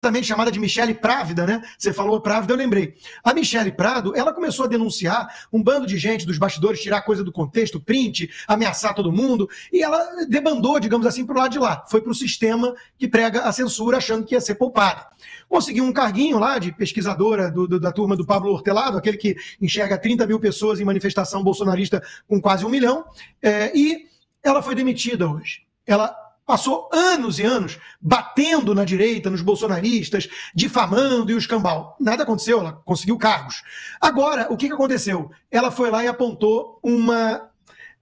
também chamada de Michele Právida, né? Você falou Právida, eu lembrei. A Michele Prado, ela começou a denunciar um bando de gente dos bastidores, tirar coisa do contexto, print, ameaçar todo mundo, e ela debandou, digamos assim, para o lado de lá. Foi para o sistema que prega a censura, achando que ia ser poupada. Conseguiu um carguinho lá de pesquisadora do, do, da turma do Pablo Hortelado, aquele que enxerga 30 mil pessoas em manifestação bolsonarista com quase um milhão, é, e ela foi demitida hoje. Ela passou anos e anos batendo na direita, nos bolsonaristas, difamando e o cambal. Nada aconteceu, ela conseguiu cargos. Agora, o que, que aconteceu? Ela foi lá e apontou uma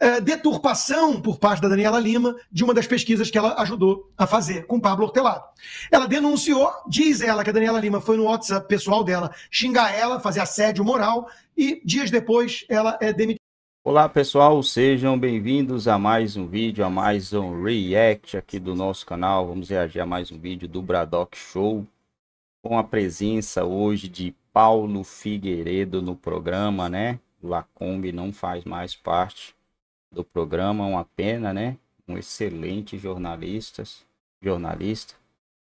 é, deturpação por parte da Daniela Lima de uma das pesquisas que ela ajudou a fazer com Pablo Hortelado. Ela denunciou, diz ela que a Daniela Lima foi no WhatsApp pessoal dela xingar ela, fazer assédio moral e dias depois ela é demitida. Olá pessoal, sejam bem-vindos a mais um vídeo, a mais um react aqui do nosso canal. Vamos reagir a mais um vídeo do Bradock Show com a presença hoje de Paulo Figueiredo no programa, né? Lacombe não faz mais parte do programa, uma pena, né? Um excelente jornalista, jornalista,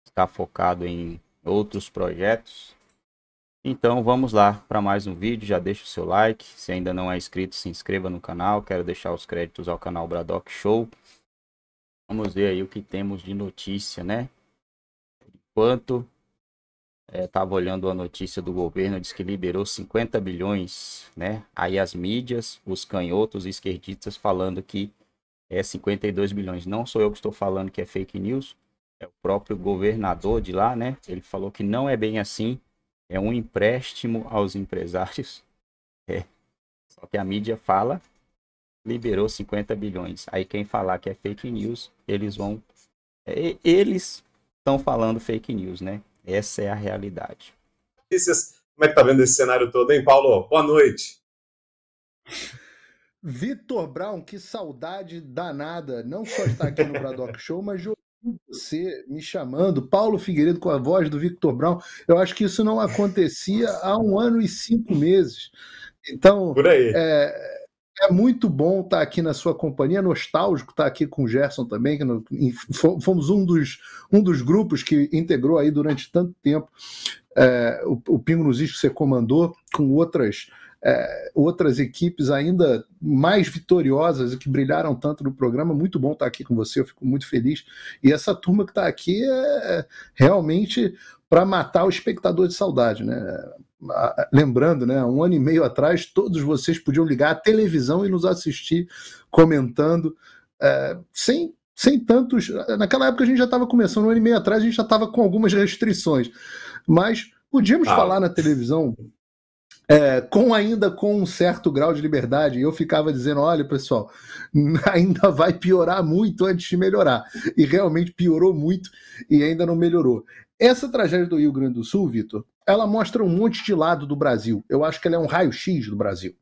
está focado em outros projetos então vamos lá para mais um vídeo, já deixa o seu like, se ainda não é inscrito se inscreva no canal, quero deixar os créditos ao canal Bradock Show. Vamos ver aí o que temos de notícia, né? Enquanto estava é, olhando a notícia do governo, diz que liberou 50 bilhões, né? Aí as mídias, os canhotos esquerdistas falando que é 52 bilhões. Não sou eu que estou falando que é fake news, é o próprio governador de lá, né? Ele falou que não é bem assim é um empréstimo aos empresários. É. Só que a mídia fala, liberou 50 bilhões. Aí quem falar que é fake news, eles vão. É, eles estão falando fake news, né? Essa é a realidade. Como é que tá vendo esse cenário todo, hein, Paulo? Boa noite. Vitor Brown, que saudade danada. Não só está aqui no Bradock Show, mas de você me chamando, Paulo Figueiredo com a voz do Victor Brown. Eu acho que isso não acontecia há um ano e cinco meses. Então, é, é, muito bom estar aqui na sua companhia, é nostálgico estar aqui com o Gerson também, que fomos um dos, um dos grupos que integrou aí durante tanto tempo é, o, o Pingo nos que você comandou, com outras é, outras equipes ainda mais vitoriosas e que brilharam tanto no programa. Muito bom estar aqui com você, eu fico muito feliz. E essa turma que está aqui é, é realmente para matar o espectador de saudade, né? Lembrando, né, um ano e meio atrás, todos vocês podiam ligar a televisão e nos assistir comentando, é, sem sem tantos. Naquela época a gente já estava começando, um ano e meio atrás a gente já estava com algumas restrições, mas podíamos ah. falar na televisão é, com ainda com um certo grau de liberdade, eu ficava dizendo: olha, pessoal, ainda vai piorar muito antes de melhorar. E realmente piorou muito e ainda não melhorou. Essa tragédia do Rio Grande do Sul, Vitor, ela mostra um monte de lado do Brasil. Eu acho que ela é um raio-x do Brasil.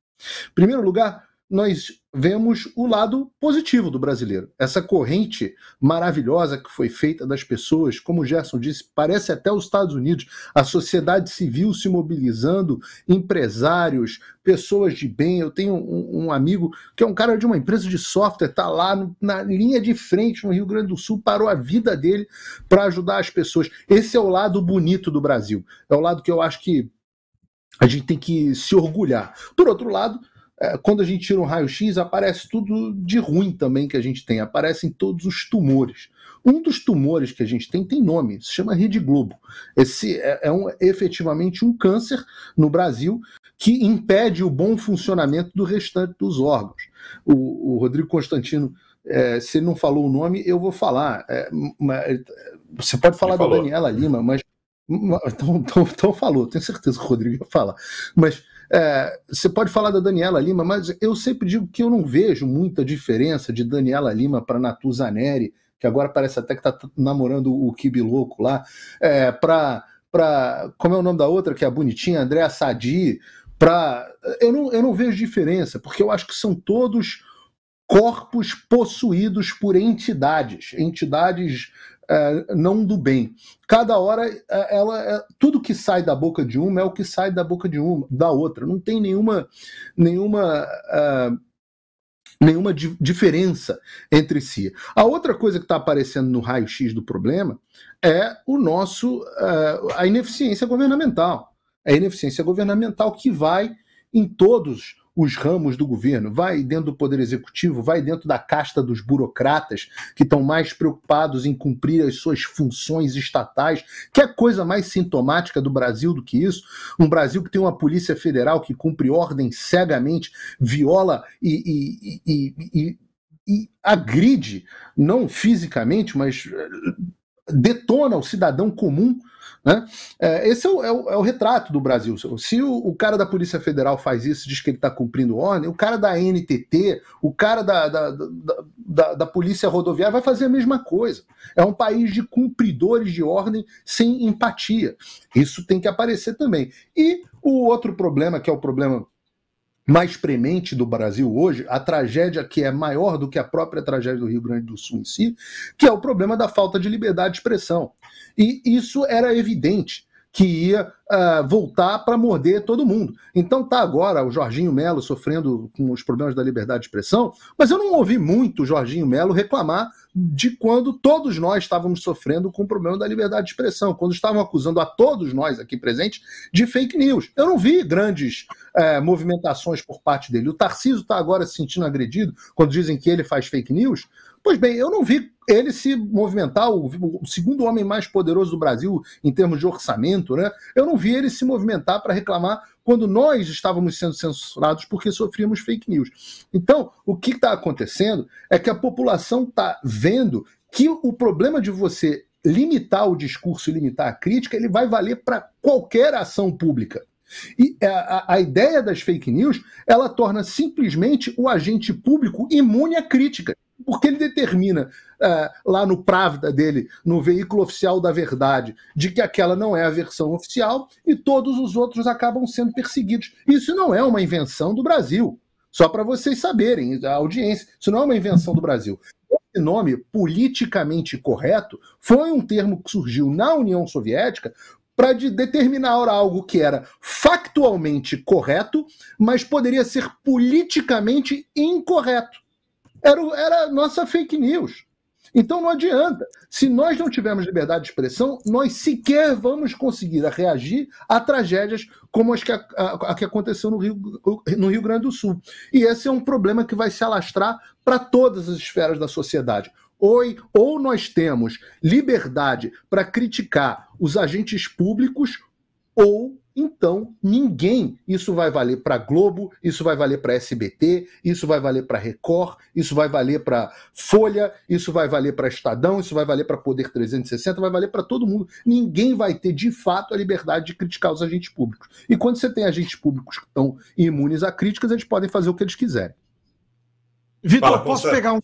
Primeiro lugar, nós vemos o lado positivo do brasileiro. Essa corrente maravilhosa que foi feita das pessoas, como o Gerson disse, parece até os Estados Unidos, a sociedade civil se mobilizando, empresários, pessoas de bem. Eu tenho um, um amigo que é um cara de uma empresa de software, está lá no, na linha de frente no Rio Grande do Sul, parou a vida dele para ajudar as pessoas. Esse é o lado bonito do Brasil. É o lado que eu acho que a gente tem que se orgulhar. Por outro lado, é, quando a gente tira um raio-x, aparece tudo de ruim também que a gente tem, aparecem todos os tumores. Um dos tumores que a gente tem tem nome, se chama Rede Globo. Esse é, é um, efetivamente um câncer no Brasil que impede o bom funcionamento do restante dos órgãos. O, o Rodrigo Constantino, é, se ele não falou o nome, eu vou falar. É, é você pode falar da Daniela Lima, mas. Então, então, então falou, tenho certeza que o Rodrigo ia falar. Mas é, você pode falar da Daniela Lima, mas eu sempre digo que eu não vejo muita diferença de Daniela Lima para Natuza Neri, que agora parece até que está namorando o Kibi Louco lá, é, para. como é o nome da outra, que é a bonitinha, Andréa Sadi, para. Eu não, eu não vejo diferença, porque eu acho que são todos corpos possuídos por entidades, entidades é, não do bem. Cada hora é, ela é, tudo que sai da boca de uma é o que sai da boca de uma da outra. Não tem nenhuma nenhuma é, nenhuma di diferença entre si. A outra coisa que está aparecendo no raio X do problema é o nosso a ineficiência governamental. A ineficiência governamental que vai em todos os ramos do governo, vai dentro do Poder Executivo, vai dentro da casta dos burocratas que estão mais preocupados em cumprir as suas funções estatais. Que é coisa mais sintomática do Brasil do que isso? Um Brasil que tem uma Polícia Federal que cumpre ordem cegamente, viola e, e, e, e e agride, não fisicamente, mas eh, detona o cidadão comum. Né? É, esse é o, é, o, é o, retrato do Brasil. Se o, o, cara da Polícia Federal faz isso, diz que ele está cumprindo ordem, o cara da NTT, o cara da, da, da, da, Polícia Rodoviária vai fazer a mesma coisa. É um país de cumpridores de ordem sem empatia. Isso tem que aparecer também. E o outro problema, que é o problema mais premente do Brasil hoje, a tragédia que é maior do que a própria tragédia do Rio Grande do Sul em si, que é o problema da falta de liberdade de expressão. E isso era evidente que ia uh, voltar para morder todo mundo. Então tá agora o Jorginho Melo sofrendo com os problemas da liberdade de expressão, mas eu não ouvi muito o Jorginho Melo reclamar de quando todos nós estávamos sofrendo com o problema da liberdade de expressão, quando estavam acusando a todos nós aqui presentes de fake news. Eu não vi grandes uh, movimentações por parte dele. O Tarciso está agora se sentindo agredido quando dizem que ele faz fake news. Pois bem, eu não vi ele se movimentar, o, o segundo homem mais poderoso do Brasil em termos de orçamento, né? Eu não vi ele se movimentar para reclamar quando nós estávamos sendo censurados porque sofríamos fake news. Então, o que está acontecendo é que a população está vendo que o problema de você limitar o discurso e limitar a crítica, ele vai valer para qualquer ação pública. E a, a, ideia das fake news, ela torna simplesmente o agente público imune à crítica porque ele determina uh, lá no Pravda dele, no veículo oficial da verdade, de que aquela não é a versão oficial e todos os outros acabam sendo perseguidos. Isso não é uma invenção do Brasil. Só para vocês saberem, a audiência, isso não é uma invenção do Brasil. Esse nome, politicamente correto, foi um termo que surgiu na União Soviética para de determinar algo que era factualmente correto, mas poderia ser politicamente incorreto era, era nossa fake news. Então não adianta. Se nós não tivermos liberdade de expressão, nós sequer vamos conseguir reagir a tragédias como as que, a, a que aconteceu no Rio, no Rio Grande do Sul. E esse é um problema que vai se alastrar para todas as esferas da sociedade. Ou, ou nós temos liberdade para criticar os agentes públicos, ou então, ninguém, isso vai valer para Globo, isso vai valer para SBT, isso vai valer para Record, isso vai valer para Folha, isso vai valer para Estadão, isso vai valer para Poder 360, vai valer para todo mundo. Ninguém vai ter de fato a liberdade de criticar os agentes públicos. E quando você tem agentes públicos que estão imunes a críticas, eles podem fazer o que eles quiserem. Vitor, posso pegar um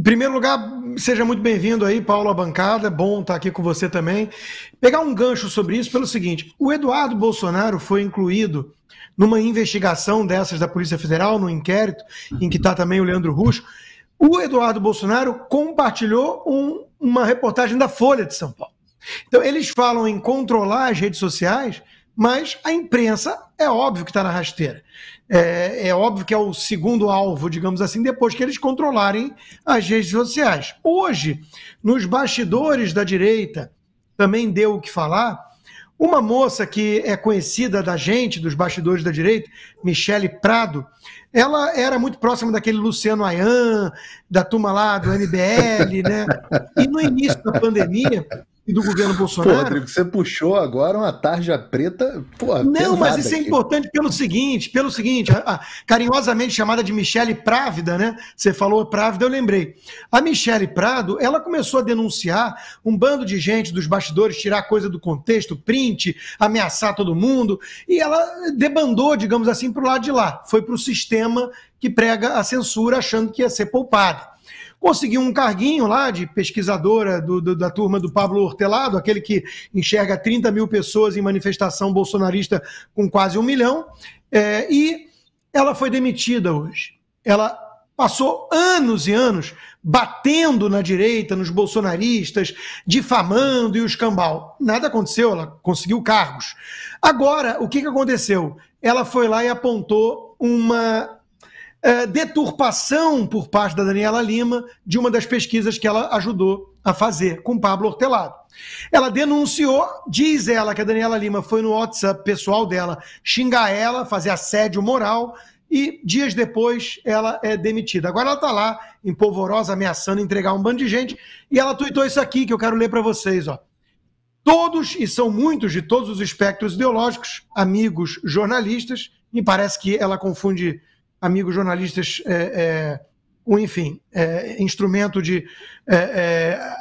em primeiro lugar, seja muito bem-vindo aí, Paulo, à bancada. É bom estar aqui com você também. Pegar um gancho sobre isso pelo seguinte: o Eduardo Bolsonaro foi incluído numa investigação dessas da Polícia Federal, no inquérito, em que está também o Leandro Russo. O Eduardo Bolsonaro compartilhou um, uma reportagem da Folha de São Paulo. Então, eles falam em controlar as redes sociais, mas a imprensa é óbvio que está na rasteira. É, é, óbvio que é o segundo alvo, digamos assim, depois que eles controlarem as redes sociais. Hoje, nos bastidores da direita, também deu o que falar. Uma moça que é conhecida da gente, dos bastidores da direita, Michele Prado, ela era muito próxima daquele Luciano Ayan, da turma lá do MBL, né? E no início da pandemia, e do governo Bolsonaro. Pô, Rodrigo, você puxou agora uma tarja preta. Pô, não, mas isso é aqui. é importante pelo seguinte, pelo seguinte, a, a, carinhosamente chamada de Michele Právida, né? Você falou Právida, eu lembrei. A Michele Prado, ela começou a denunciar um bando de gente dos bastidores, tirar coisa do contexto, print, ameaçar todo mundo, e ela debandou, digamos assim, para o lado de lá. Foi para o sistema que prega a censura achando que ia ser poupada conseguiu um carguinho lá de pesquisadora do, do, da turma do Pablo Hortelado, aquele que enxerga 30 mil pessoas em manifestação bolsonarista com quase um milhão, é, e ela foi demitida hoje. Ela passou anos e anos batendo na direita, nos bolsonaristas, difamando e o cambal. Nada aconteceu, ela conseguiu cargos. Agora, o que, que aconteceu? Ela foi lá e apontou uma é, deturpação por parte da Daniela Lima de uma das pesquisas que ela ajudou a fazer com Pablo Hortelado. Ela denunciou, diz ela que a Daniela Lima foi no WhatsApp pessoal dela xingar ela, fazer assédio moral, e dias depois ela é demitida. Agora ela está lá, em polvorosa, ameaçando entregar um bando de gente, e ela tuitou isso aqui que eu quero ler para vocês. Ó. Todos, e são muitos de todos os espectros ideológicos, amigos jornalistas, me parece que ela confunde amigos jornalistas, é, é, enfim, é, instrumento de é, é,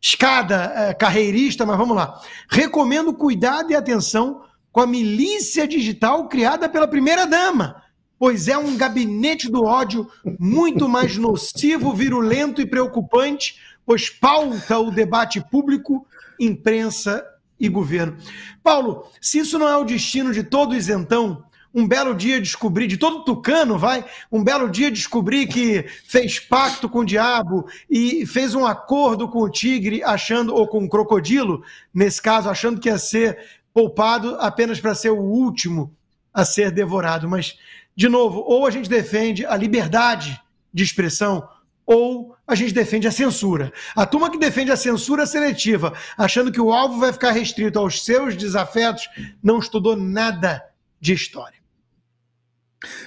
escada é, carreirista, mas vamos lá. Recomendo cuidado e atenção com a milícia digital criada pela primeira-dama, pois é um gabinete do ódio muito mais nocivo, virulento e preocupante, pois pauta o debate público, imprensa e governo. Paulo, se isso não é o destino de todo isentão, um belo dia descobri, de todo tucano, vai, um belo dia descobri que fez pacto com o diabo e fez um acordo com o tigre, achando, ou com o crocodilo, nesse caso, achando que ia ser poupado apenas para ser o último a ser devorado. Mas, de novo, ou a gente defende a liberdade de expressão, ou a gente defende a censura. A turma que defende a censura seletiva, achando que o alvo vai ficar restrito aos seus desafetos, não estudou nada de história.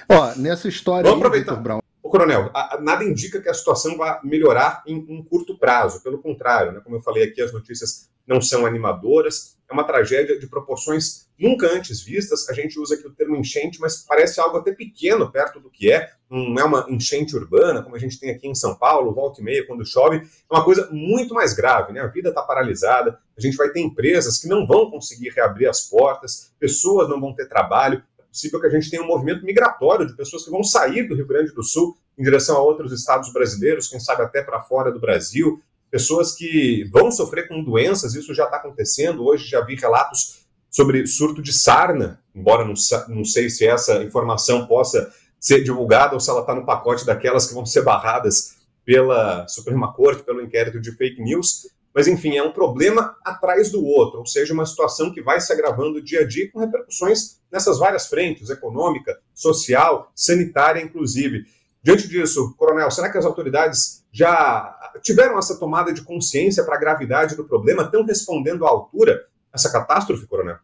Ó, nessa história. Vamos aproveitar. Brown... Ô, coronel, a, a, nada indica que a situação vá melhorar em um curto prazo. Pelo contrário, né? como eu falei aqui, as notícias não são animadoras. É uma tragédia de proporções nunca antes vistas. A gente usa aqui o termo enchente, mas parece algo até pequeno perto do que é. Não é uma enchente urbana, como a gente tem aqui em São Paulo, volta e meia quando chove. É uma coisa muito mais grave, né? A vida está paralisada, a gente vai ter empresas que não vão conseguir reabrir as portas, pessoas não vão ter trabalho, possível que a gente tenha um movimento migratório de pessoas que vão sair do Rio Grande do Sul em direção a outros estados brasileiros, quem sabe até para fora do Brasil, pessoas que vão sofrer com doenças, isso já está acontecendo. Hoje já vi relatos sobre surto de sarna, embora não, não sei se essa informação possa ser divulgada ou se ela está no pacote daquelas que vão ser barradas pela Suprema Corte, pelo inquérito de fake news, mas, enfim, é um problema atrás do outro, ou seja, uma situação que vai se agravando dia a dia com repercussões nessas várias frentes econômica, social, sanitária, inclusive. Diante disso, Coronel, será que as autoridades já tiveram essa tomada de consciência para a gravidade do problema? Estão respondendo à altura essa catástrofe, Coronel?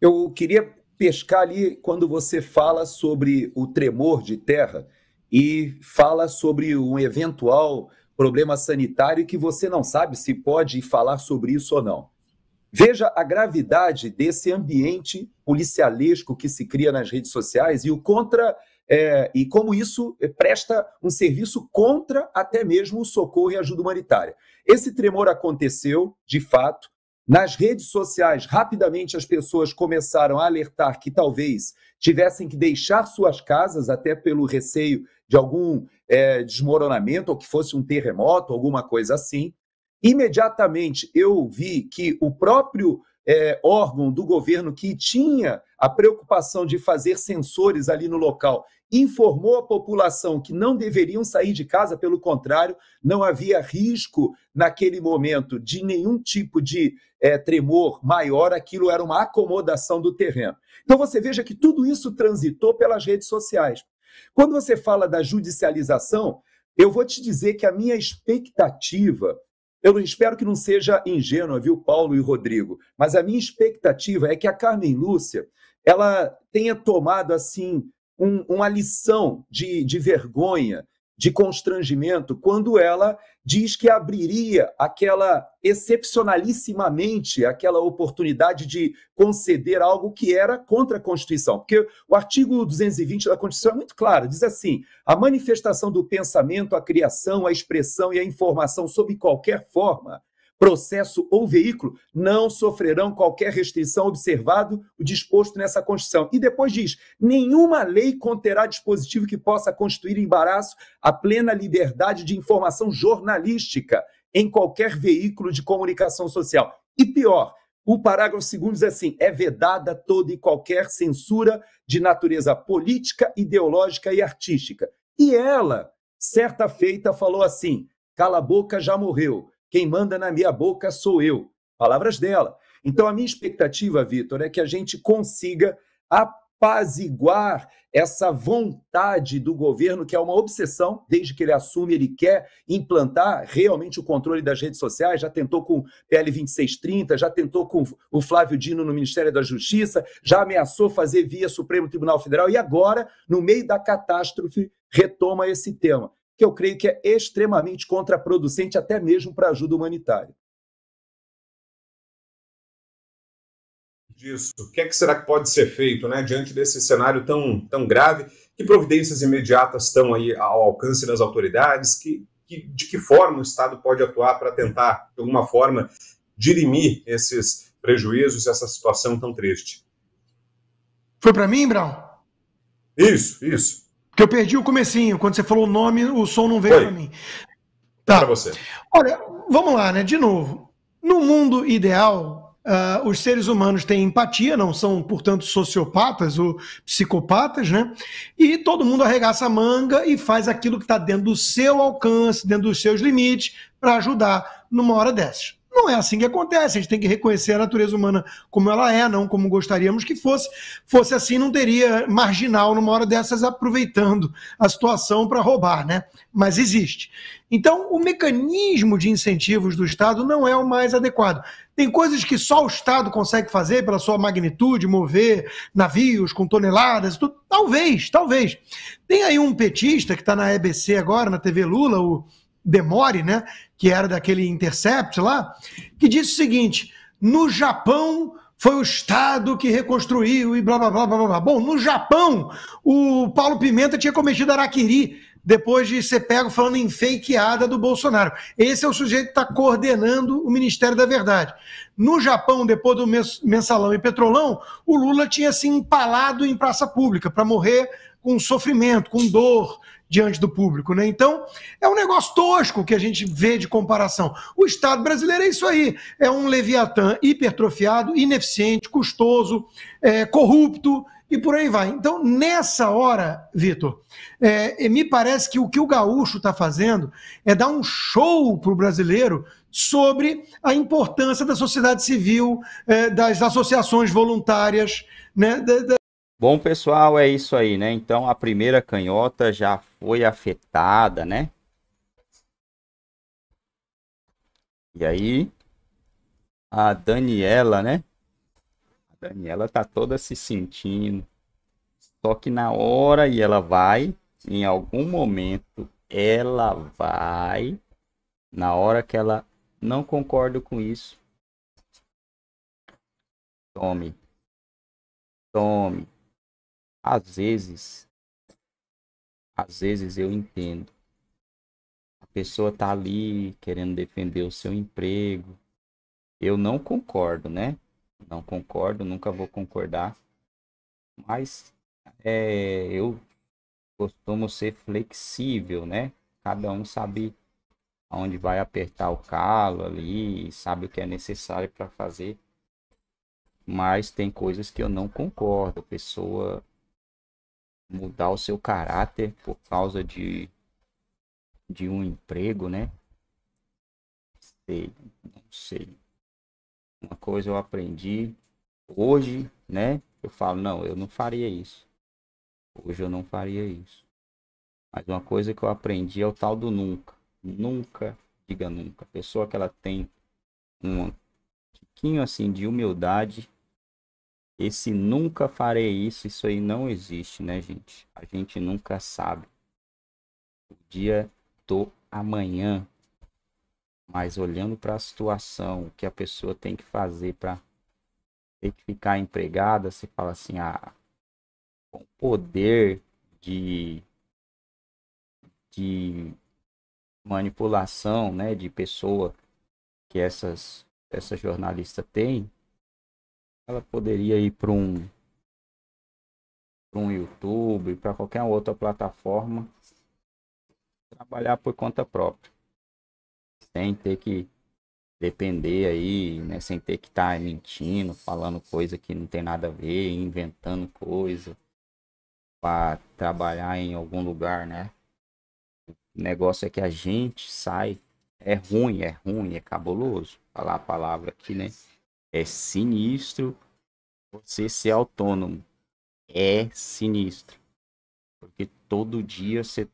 Eu queria pescar ali quando você fala sobre o tremor de terra e fala sobre um eventual problema sanitário que você não sabe se pode falar sobre isso ou não. Veja a gravidade desse ambiente policialesco que se cria nas redes sociais e o contra é, e como isso presta um serviço contra até mesmo o socorro e ajuda humanitária. Esse tremor aconteceu, de fato, nas redes sociais, rapidamente as pessoas começaram a alertar que talvez tivessem que deixar suas casas, até pelo receio de algum é, desmoronamento ou que fosse um terremoto, alguma coisa assim. Imediatamente eu vi que o próprio é, órgão do governo que tinha a preocupação de fazer sensores ali no local informou a população que não deveriam sair de casa, pelo contrário, não havia risco naquele momento de nenhum tipo de é, tremor maior, aquilo era uma acomodação do terreno. Então você veja que tudo isso transitou pelas redes sociais. Quando você fala da judicialização, eu vou te dizer que a minha expectativa, eu espero que não seja ingênua, viu, Paulo e Rodrigo, mas a minha expectativa é que a Carmen Lúcia ela tenha tomado assim um, uma lição de, de vergonha de constrangimento quando ela diz que abriria aquela excepcionalissimamente aquela oportunidade de conceder algo que era contra a Constituição. Porque o artigo 220 da Constituição é muito claro, diz assim: a manifestação do pensamento, a criação, a expressão e a informação sob qualquer forma processo ou veículo, não sofrerão qualquer restrição observado o disposto nessa Constituição. E depois diz: nenhuma lei conterá dispositivo que possa constituir embaraço à plena liberdade de informação jornalística em qualquer veículo de comunicação social. E pior, o parágrafo segundo diz assim: é vedada toda e qualquer censura de natureza política, ideológica e artística. E ela, certa feita, falou assim: cala a boca, já morreu. Quem manda na minha boca sou eu. Palavras dela. Então, a minha expectativa, Vitor, é que a gente consiga apaziguar essa vontade do governo, que é uma obsessão, desde que ele assume, ele quer implantar realmente o controle das redes sociais, já tentou com PL 2630, já tentou com o Flávio Dino no Ministério da Justiça, já ameaçou fazer via Supremo Tribunal Federal e agora, no meio da catástrofe, retoma esse tema que eu creio que é extremamente contraproducente, até mesmo para ajuda humanitária. Disso. O que, é que será que pode ser feito né, diante desse cenário tão, tão grave? Que providências imediatas estão aí ao alcance das autoridades? Que, que de que forma o Estado pode atuar para tentar, de alguma forma, dirimir esses prejuízos, essa situação tão triste? Foi para mim, Brown. Isso, isso. Porque eu perdi o comecinho, quando você falou o nome, o som não veio para mim. Tá. tá. Para você. Olha, vamos lá, né? De novo. No mundo ideal, uh, os seres humanos têm empatia, não são, portanto, sociopatas ou psicopatas, né? E todo mundo arregaça a manga e faz aquilo que está dentro do seu alcance, dentro dos seus limites, para ajudar numa hora dessas. Não é assim que acontece. A gente tem que reconhecer a natureza humana como ela é, não como gostaríamos que fosse. Fosse assim, não teria marginal numa hora dessas aproveitando a situação para roubar, né? Mas existe. Então, o mecanismo de incentivos do Estado não é o mais adequado. Tem coisas que só o Estado consegue fazer pela sua magnitude, mover navios com toneladas, tudo. talvez, talvez. Tem aí um petista que está na EBC agora, na TV Lula, o Demore, né? Que era daquele Intercept lá, que disse o seguinte: no Japão foi o Estado que reconstruiu e blá blá blá blá blá. Bom, no Japão, o Paulo Pimenta tinha cometido araquiri depois de ser pego falando em fakeada do Bolsonaro. Esse é o sujeito que está coordenando o Ministério da Verdade. No Japão, depois do mensalão e petrolão, o Lula tinha se empalado em praça pública para morrer com sofrimento, com dor, diante do público, né? Então, é um negócio tosco que a gente vê de comparação. O Estado brasileiro é isso aí, é um leviatã hipertrofiado, ineficiente, custoso, é, corrupto e por aí vai. Então, nessa hora, Vitor, é, me parece que o que o gaúcho está fazendo é dar um show para o brasileiro sobre a importância da sociedade civil, é, das associações voluntárias, né, Bom, pessoal, é isso aí, né? Então, a primeira canhota já foi afetada, né? E aí, a Daniela, né? A Daniela tá toda se sentindo. Só que na hora e ela vai, em algum momento, ela vai, na hora que ela não concorda com isso, tome, tome, às vezes, às vezes eu entendo. A pessoa tá ali querendo defender o seu emprego. Eu não concordo, né? Não concordo, nunca vou concordar. Mas é, eu costumo ser flexível, né? Cada um sabe onde vai apertar o calo ali, sabe o que é necessário para fazer. Mas tem coisas que eu não concordo. A pessoa mudar o seu caráter por causa de, de um emprego, né? Sei, não sei. Uma coisa eu aprendi hoje, né? Eu falo, não, eu não faria isso. Hoje eu não faria isso. Mas uma coisa que eu aprendi é o tal do nunca. Nunca diga nunca. A pessoa que ela tem um pouquinho assim de humildade, esse nunca farei isso, isso aí não existe, né, gente? A gente nunca sabe. O dia do amanhã. Mas olhando para a situação, o que a pessoa tem que fazer para ter que ficar empregada, você fala assim, ah, com poder de, de manipulação, né, de pessoa que essas essa jornalista tem, ela poderia ir para um para um YouTube, para qualquer outra plataforma, trabalhar por conta própria, sem ter que depender aí, né, sem ter que estar tá mentindo, falando coisa que não tem nada a ver, inventando coisa para trabalhar em algum lugar, né? O negócio é que a gente sai, é ruim, é ruim, é cabuloso, falar a palavra aqui, né? É sinistro você ser autônomo. É sinistro. Porque todo dia você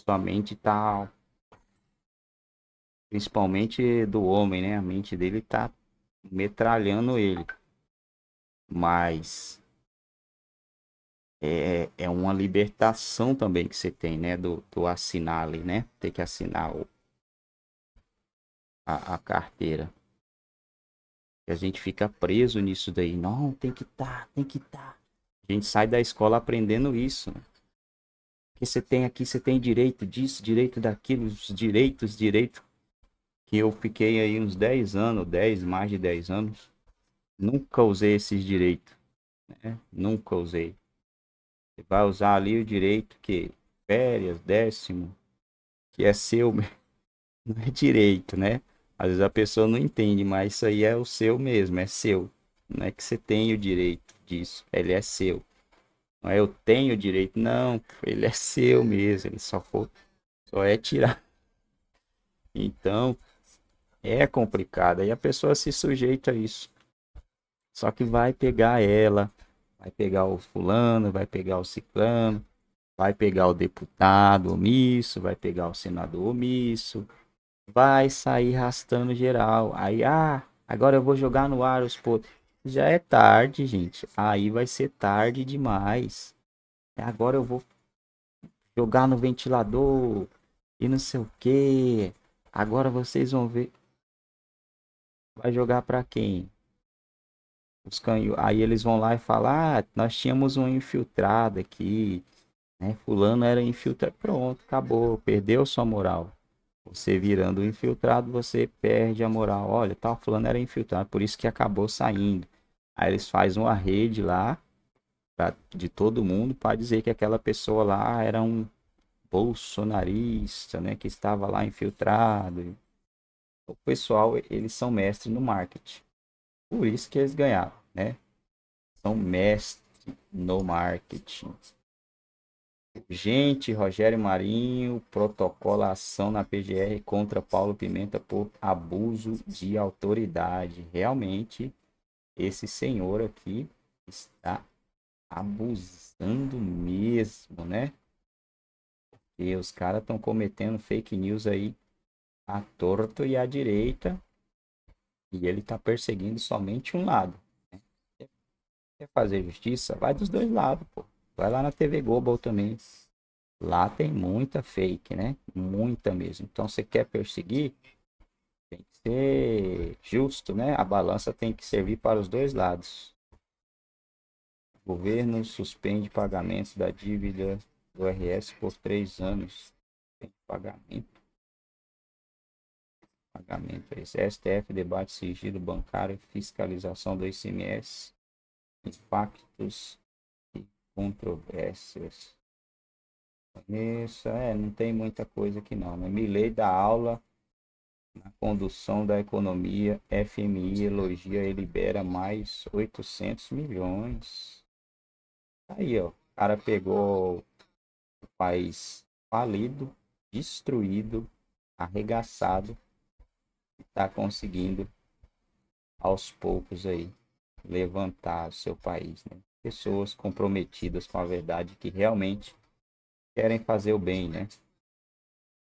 sua mente tá principalmente do homem, né? A mente dele tá metralhando ele. Mas é, é uma libertação também que você tem, né? Do, do assinar ali, né? Ter que assinar o, a, a carteira. E a gente fica preso nisso daí. Não, tem que estar, tá, tem que estar. Tá. A gente sai da escola aprendendo isso. Né? Que você tem aqui, você tem direito disso, direito daquilo, os direitos, direito. Que eu fiquei aí uns 10 anos, 10, mais de 10 anos. Nunca usei esses direitos. Né? Nunca usei. Você vai usar ali o direito que férias, décimo, que é seu, não é direito, né? Às vezes a pessoa não entende, mas isso aí é o seu mesmo, é seu. Não é que você tem o direito disso, ele é seu. Não é eu tenho o direito, não, ele é seu mesmo, ele só for, só é tirar. Então, é complicado, aí a pessoa se sujeita a isso. Só que vai pegar ela, vai pegar o fulano, vai pegar o ciclano, vai pegar o deputado omisso, vai pegar o senador omisso, vai sair arrastando geral. Aí, ah, agora eu vou jogar no ar os potes. Já é tarde, gente. Aí vai ser tarde demais. Agora eu vou jogar no ventilador e não sei o que. Agora vocês vão ver. Vai jogar para quem? Os canhões. Aí eles vão lá e falar, ah, nós tínhamos um infiltrado aqui. Né? Fulano era infiltrado. Pronto, acabou. Perdeu sua moral. Você virando infiltrado, você perde a moral. Olha, tava falando era infiltrado, por isso que acabou saindo. Aí eles fazem uma rede lá pra, de todo mundo para dizer que aquela pessoa lá era um bolsonarista, né, que estava lá infiltrado. O pessoal, eles são mestres no marketing. Por isso que eles ganharam, né? São mestres no marketing. Gente, Rogério Marinho protocola ação na PGR contra Paulo Pimenta por abuso de autoridade. Realmente, esse senhor aqui está abusando mesmo, né? E os caras estão cometendo fake news aí à torto e à direita. E ele está perseguindo somente um lado. Né? Quer fazer justiça? Vai dos dois lados, pô. Vai lá na TV Global também. Lá tem muita fake, né? Muita mesmo. Então, você quer perseguir, tem que ser justo, né? A balança tem que servir para os dois lados. O governo suspende pagamentos da dívida do RS por três anos. Tem pagamento. Pagamento. Esse STF debate sigilo bancário, fiscalização do ICMS, impactos controvérsias. isso é, não tem muita coisa aqui não, né? Milley da aula na condução da economia, FMI elogia e libera mais 800 milhões. Aí, ó, o cara pegou o país falido, destruído, arregaçado, e tá conseguindo aos poucos aí levantar o seu país, né? pessoas comprometidas com a verdade que realmente querem fazer o bem, né?